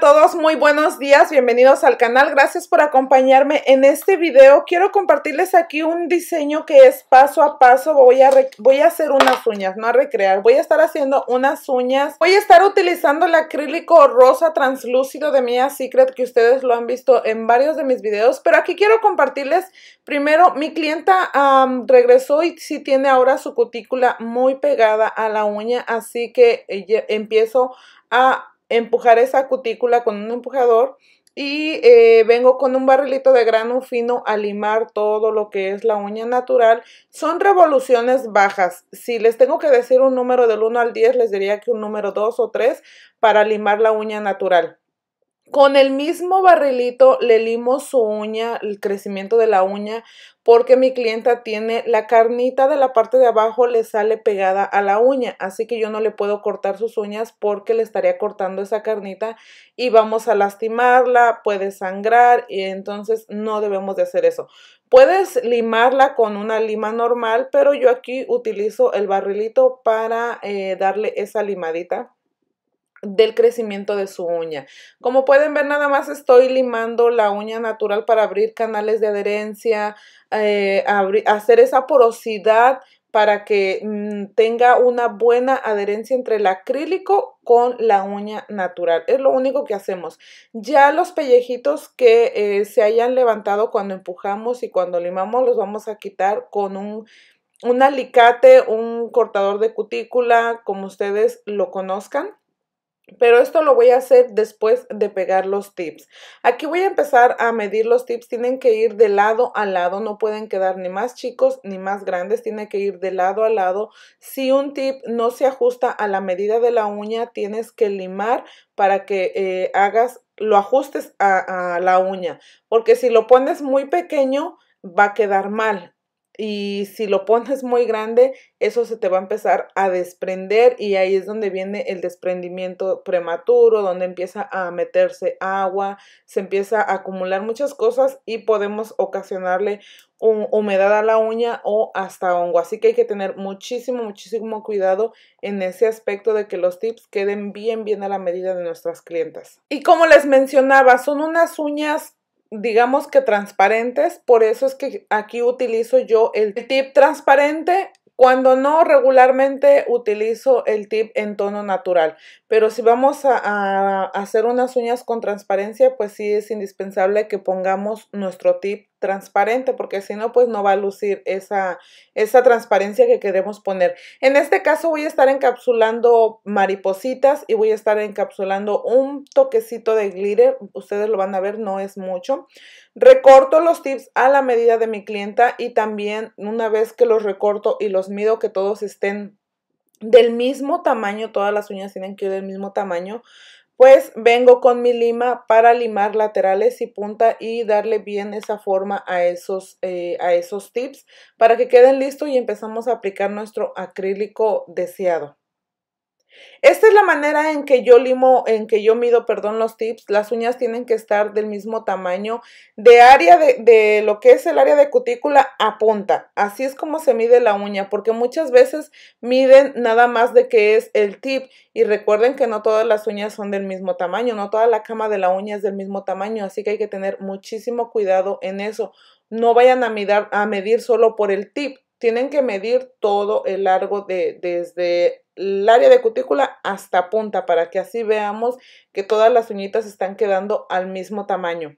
todos, muy buenos días, bienvenidos al canal, gracias por acompañarme en este video. Quiero compartirles aquí un diseño que es paso a paso, voy a, voy a hacer unas uñas, no a recrear, voy a estar haciendo unas uñas. Voy a estar utilizando el acrílico rosa translúcido de Mia Secret que ustedes lo han visto en varios de mis videos, pero aquí quiero compartirles primero, mi clienta regresó y sí tiene ahora su cutícula muy pegada a la uña, así que empiezo a empujar esa cutícula con un empujador y eh, vengo con un barrilito de grano fino a limar todo lo que es la uña natural. Son revoluciones bajas. Si les tengo que decir un número del 1 al 10, les diría que un número 2 o 3 para limar la uña natural. Con el mismo barrilito le limo su uña, el crecimiento de la uña, porque mi clienta tiene la carnita de la parte de abajo le sale pegada a la uña, así que yo no le puedo cortar sus uñas porque le estaría cortando esa carnita y vamos a lastimarla, puede sangrar y entonces no debemos de hacer eso. Puedes limarla con una lima normal, pero yo aquí utilizo el barrilito para eh, darle esa limadita del crecimiento de su uña. Como pueden ver, nada más estoy limando la uña natural para abrir canales de adherencia, eh, hacer esa porosidad para que mm, tenga una buena adherencia entre el acrílico con la uña natural. Es lo único que hacemos. Ya los pellejitos que eh, se hayan levantado cuando empujamos y cuando limamos los vamos a quitar con un un alicate, un cortador de cutícula, como ustedes lo conozcan. Pero esto lo voy a hacer después de pegar los tips. Aquí voy a empezar a medir los tips. Tienen que ir de lado a lado. No pueden quedar ni más chicos ni más grandes. Tiene que ir de lado a lado. Si un tip no se ajusta a la medida de la uña, tienes que limar para que eh, hagas, lo ajustes a la uña. Porque si lo pones muy pequeño, va a quedar mal y si lo pones muy grande, eso se te va a empezar a desprender y ahí es donde viene el desprendimiento prematuro, donde empieza a meterse agua, se empieza a acumular muchas cosas y podemos ocasionarle humedad a la uña o hasta hongo. Así que hay que tener muchísimo, muchísimo cuidado en ese aspecto de que los tips queden bien, bien a la medida de nuestras clientas. Y como les mencionaba, son unas uñas digamos que transparentes, por eso es que aquí utilizo yo el tip transparente cuando no, regularmente utilizo el tip en tono natural, pero si vamos a, hacer unas uñas con transparencia, pues sí es indispensable que pongamos nuestro tip transparente porque si no pues no va a lucir esa, esa transparencia que queremos poner. En este caso voy a estar encapsulando maripositas y voy a estar encapsulando un toquecito de glitter. Ustedes lo van a ver, no es mucho. Recorto los tips a la medida de mi clienta y también una vez que los recorto y los mido que todos estén del mismo tamaño, todas las uñas tienen que ir del mismo tamaño, pues vengo con mi lima para limar laterales y punta y darle bien esa forma a esos, eh, a esos tips para que queden listos y empezamos a aplicar nuestro acrílico deseado. Esta es la manera en que yo limo, en que yo mido, perdón, los tips. Las uñas tienen que estar del mismo tamaño de área de, lo que es el área de cutícula a punta. Así es como se mide la uña, porque muchas veces miden nada más de que es el tip. Y recuerden que no todas las uñas son del mismo tamaño, no toda la cama de la uña es del mismo tamaño, así que hay que tener muchísimo cuidado en eso. No vayan a, a medir solo por el tip, tienen que medir todo el largo de, desde el área de cutícula hasta punta para que así veamos que todas las uñitas están quedando al mismo tamaño.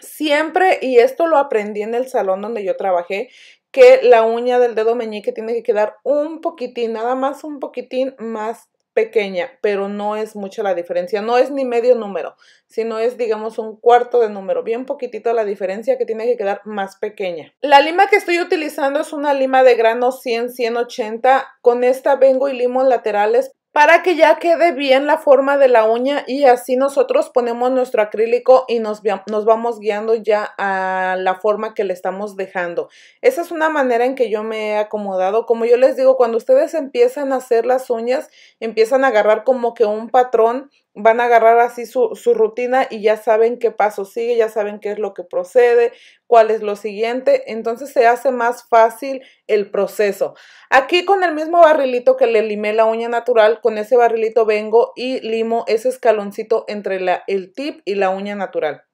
Siempre, y esto lo aprendí en el salón donde yo trabajé, que la uña del dedo meñique tiene que quedar un poquitín, nada más un poquitín más pequeña, pero no es mucha la diferencia, no es ni medio número, sino es digamos un cuarto de número, bien poquitito la diferencia que tiene que quedar más pequeña. La lima que estoy utilizando es una lima de grano 100-180, con esta vengo y limo laterales para que ya quede bien la forma de la uña y así nosotros ponemos nuestro acrílico y nos, vamos guiando ya a la forma que le estamos dejando. Esa es una manera en que yo me he acomodado. Como yo les digo, cuando ustedes empiezan a hacer las uñas, empiezan a agarrar como que un patrón van a agarrar así su, rutina y ya saben qué paso sigue, ya saben qué es lo que procede, cuál es lo siguiente. Entonces se hace más fácil el proceso. Aquí con el mismo barrilito que le limé la uña natural, con ese barrilito vengo y limo ese escaloncito entre la, el tip y la uña natural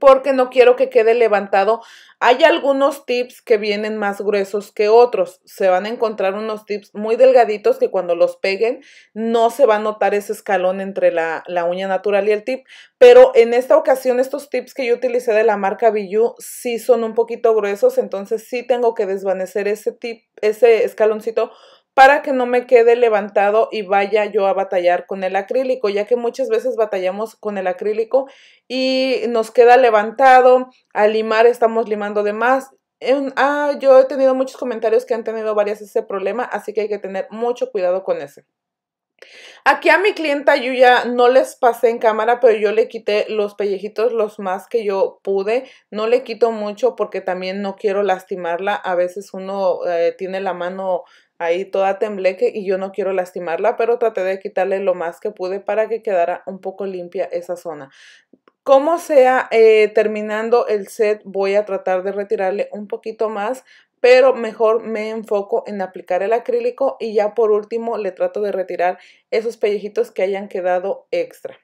porque no quiero que quede levantado. Hay algunos tips que vienen más gruesos que otros. Se van a encontrar unos tips muy delgaditos que cuando los peguen no se va a notar ese escalón entre la, la uña natural y el tip. Pero en esta ocasión estos tips que yo utilicé de la marca Bijou sí son un poquito gruesos, entonces sí tengo que desvanecer ese tip, ese escaloncito para que no me quede levantado y vaya yo a batallar con el acrílico, ya que muchas veces batallamos con el acrílico y nos queda levantado, al limar estamos limando de más. ah, yo he tenido muchos comentarios que han tenido varias ese problema, así que hay que tener mucho cuidado con ese. Aquí a mi clienta yo ya no les pasé en cámara, pero yo le quité los pellejitos los más que yo pude. No le quito mucho porque también no quiero lastimarla. A veces uno eh, tiene la mano ahí toda tembleque y yo no quiero lastimarla, pero traté de quitarle lo más que pude para que quedara un poco limpia esa zona. Como sea, eh, terminando el set voy a tratar de retirarle un poquito más, pero mejor me enfoco en aplicar el acrílico y ya por último le trato de retirar esos pellejitos que hayan quedado extra.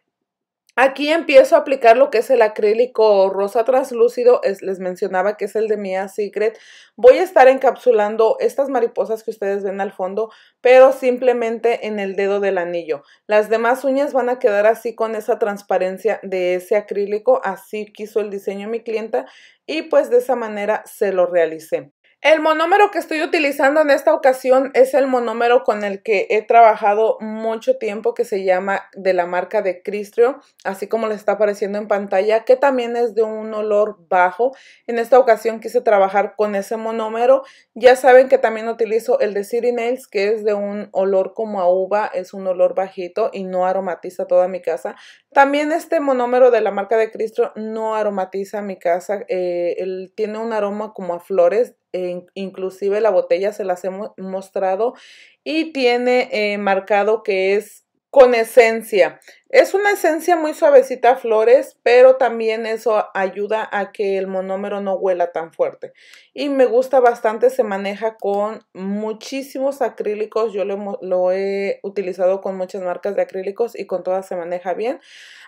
Aquí empiezo a aplicar lo que es el acrílico rosa translúcido, les mencionaba que es el de Mia Secret. Voy a estar encapsulando estas mariposas que ustedes ven al fondo, pero simplemente en el dedo del anillo. Las demás uñas van a quedar así con esa transparencia de ese acrílico, así quiso el diseño mi clienta y pues de esa manera se lo realicé. El monómero que estoy utilizando en esta ocasión es el monómero con el que he trabajado mucho tiempo que se llama de la marca de Cristrio, así como le está apareciendo en pantalla, que también es de un olor bajo. En esta ocasión quise trabajar con ese monómero. Ya saben que también utilizo el de City Nails, que es de un olor como a uva, es un olor bajito y no aromatiza toda mi casa. También este monómero de la marca de Cristro no aromatiza mi casa, eh, tiene un aroma como a flores inclusive la botella se las hemos mostrado y tiene eh, marcado que es con esencia. Es una esencia muy suavecita a flores, pero también eso ayuda a que el monómero no huela tan fuerte. Y me gusta bastante, se maneja con muchísimos acrílicos. Yo lo, he utilizado con muchas marcas de acrílicos y con todas se maneja bien.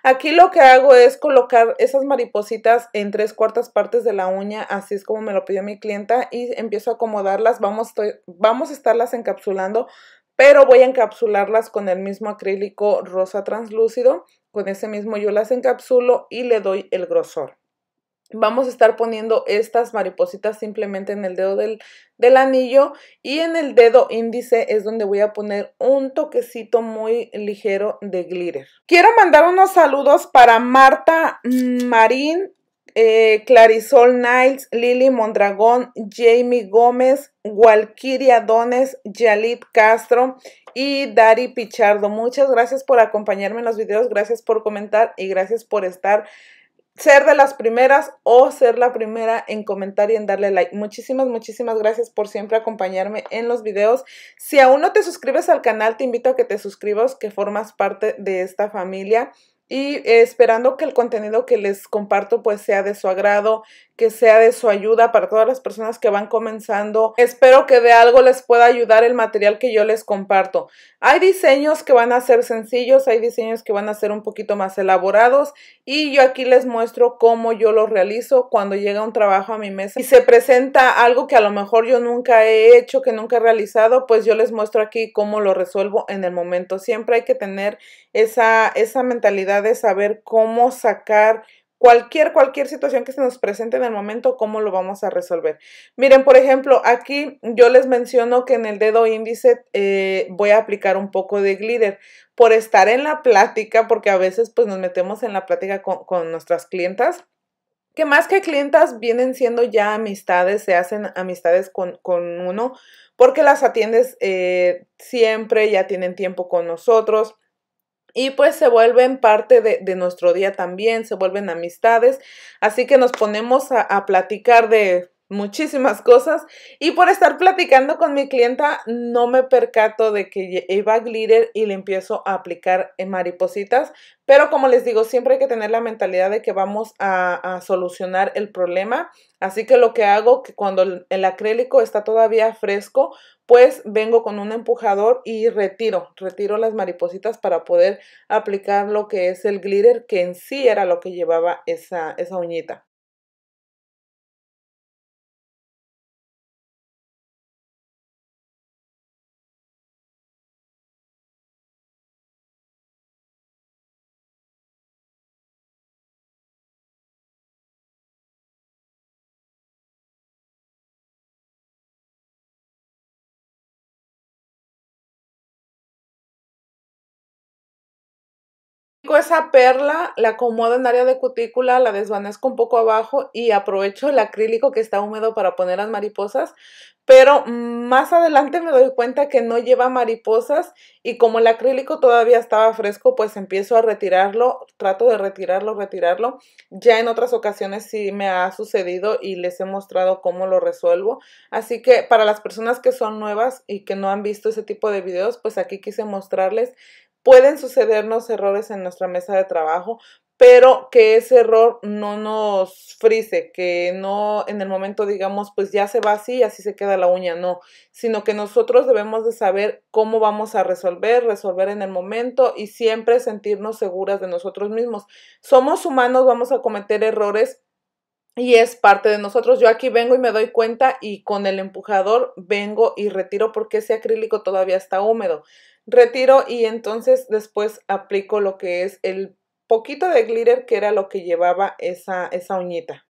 Aquí lo que hago es colocar esas maripositas en tres cuartas partes de la uña, así es como me lo pidió mi clienta, y empiezo a acomodarlas. Vamos, vamos a estarlas encapsulando pero voy a encapsularlas con el mismo acrílico rosa translúcido. Con ese mismo yo las encapsulo y le doy el grosor. Vamos a estar poniendo estas maripositas simplemente en el dedo del, anillo y en el dedo índice es donde voy a poner un toquecito muy ligero de glitter. Quiero mandar unos saludos para Marta mm, Marín eh, Clarisol Niles, Lili Mondragón, Jamie Gómez, Walkiria Dones, Yalit Castro y Dari Pichardo. Muchas gracias por acompañarme en los videos, gracias por comentar y gracias por estar ser de las primeras o ser la primera en comentar y en darle like. Muchísimas, muchísimas gracias por siempre acompañarme en los videos. Si aún no te suscribes al canal, te invito a que te suscribas, que formas parte de esta familia y eh, esperando que el contenido que les comparto pues sea de su agrado, que sea de su ayuda para todas las personas que van comenzando. Espero que de algo les pueda ayudar el material que yo les comparto. Hay diseños que van a ser sencillos, hay diseños que van a ser un poquito más elaborados y yo aquí les muestro cómo yo lo realizo cuando llega un trabajo a mi mesa y se presenta algo que a lo mejor yo nunca he hecho, que nunca he realizado, pues yo les muestro aquí cómo lo resuelvo en el momento. Siempre hay que tener esa, esa mentalidad de saber cómo sacar cualquier, cualquier situación que se nos presente en el momento, cómo lo vamos a resolver. Miren, por ejemplo, aquí yo les menciono que en el dedo índice eh, voy a aplicar un poco de glitter por estar en la plática, porque a veces pues nos metemos en la plática con, nuestras clientas que más que clientas vienen siendo ya amistades, se hacen amistades con, uno, porque las atiendes eh, siempre, ya tienen tiempo con nosotros, y pues se vuelven parte de, nuestro día también, se vuelven amistades. Así que nos ponemos a, platicar de muchísimas cosas y por estar platicando con mi clienta no me percato de que iba glitter y le empiezo a aplicar eh, maripositas pero como les digo siempre hay que tener la mentalidad de que vamos a, solucionar el problema así que lo que hago que cuando el acrílico está todavía fresco pues vengo con un empujador y retiro, retiro las maripositas para poder aplicar lo que es el glitter, que en sí era lo que llevaba esa, esa uñita. esa perla, la acomodo en área de cutícula, la desvanezco un poco abajo y aprovecho el acrílico que está húmedo para poner las mariposas. Pero más adelante me doy cuenta que no lleva mariposas y como el acrílico todavía estaba fresco, pues empiezo a retirarlo, trato de retirarlo, retirarlo. Ya en otras ocasiones sí me ha sucedido y les he mostrado cómo lo resuelvo. Así que para las personas que son nuevas y que no han visto ese tipo de videos, pues aquí quise mostrarles Pueden sucedernos errores en nuestra mesa de trabajo, pero que ese error no nos frise, que no en el momento digamos, pues ya se va así, y así se queda la uña, no, sino que nosotros debemos de saber cómo vamos a resolver, resolver en el momento y siempre sentirnos seguras de nosotros mismos. Somos humanos, vamos a cometer errores, y es parte de nosotros. Yo aquí vengo y me doy cuenta y con el empujador vengo y retiro porque ese acrílico todavía está húmedo retiro y entonces después aplico lo que es el poquito de glitter que era lo que llevaba esa, esa uñita.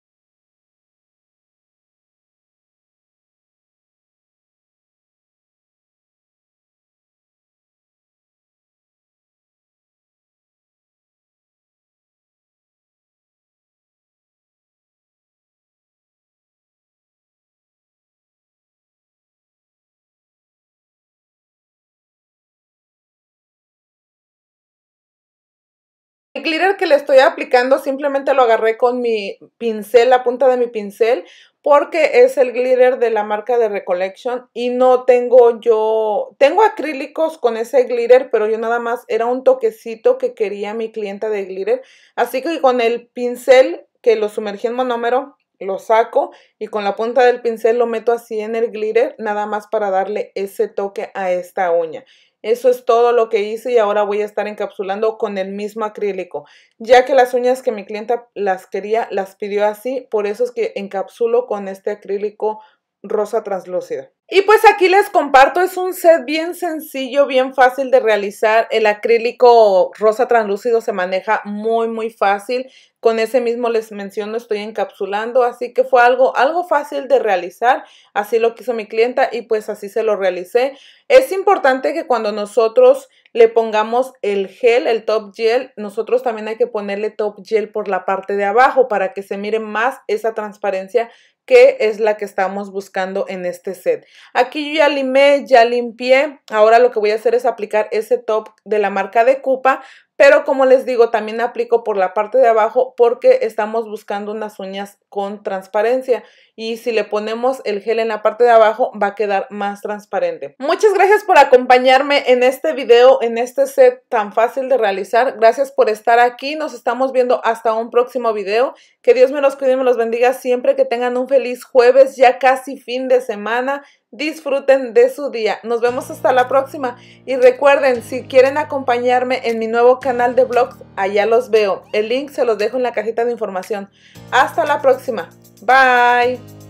El glitter que le estoy aplicando simplemente lo agarré con mi pincel, la punta de mi pincel, porque es el glitter de la marca de Recollection y no tengo yo, tengo acrílicos con ese glitter, pero yo nada más era un toquecito que quería mi clienta de glitter. Así que con el pincel que lo sumergí en monómero, lo saco y con la punta del pincel lo meto así en el glitter, nada más para darle ese toque a esta uña. Eso es todo lo que hice y ahora voy a estar encapsulando con el mismo acrílico. Ya que las uñas que mi clienta las quería, las pidió así, por eso es que encapsulo con este acrílico rosa translúcida. Y pues aquí les comparto, es un set bien sencillo, bien fácil de realizar. El acrílico rosa translúcido se maneja muy, muy fácil. Con ese mismo les menciono, estoy encapsulando, así que fue algo, algo fácil de realizar. Así lo quiso mi clienta y pues así se lo realicé. Es importante que cuando nosotros le pongamos el gel, el top gel, nosotros también hay que ponerle top gel por la parte de abajo para que se mire más esa transparencia que es la que estamos buscando en este set. Aquí yo ya limé, ya limpié. Ahora lo que voy a hacer es aplicar ese top de la marca de Cupa pero como les digo, también aplico por la parte de abajo porque estamos buscando unas uñas con transparencia. Y si le ponemos el gel en la parte de abajo va a quedar más transparente. Muchas gracias por acompañarme en este video, en este set tan fácil de realizar. Gracias por estar aquí. Nos estamos viendo hasta un próximo video. Que Dios me los cuide y me los bendiga siempre. Que tengan un feliz jueves, ya casi fin de semana disfruten de su día. Nos vemos hasta la próxima y recuerden, si quieren acompañarme en mi nuevo canal de blogs, allá los veo. El link se los dejo en la cajita de información. Hasta la próxima. Bye.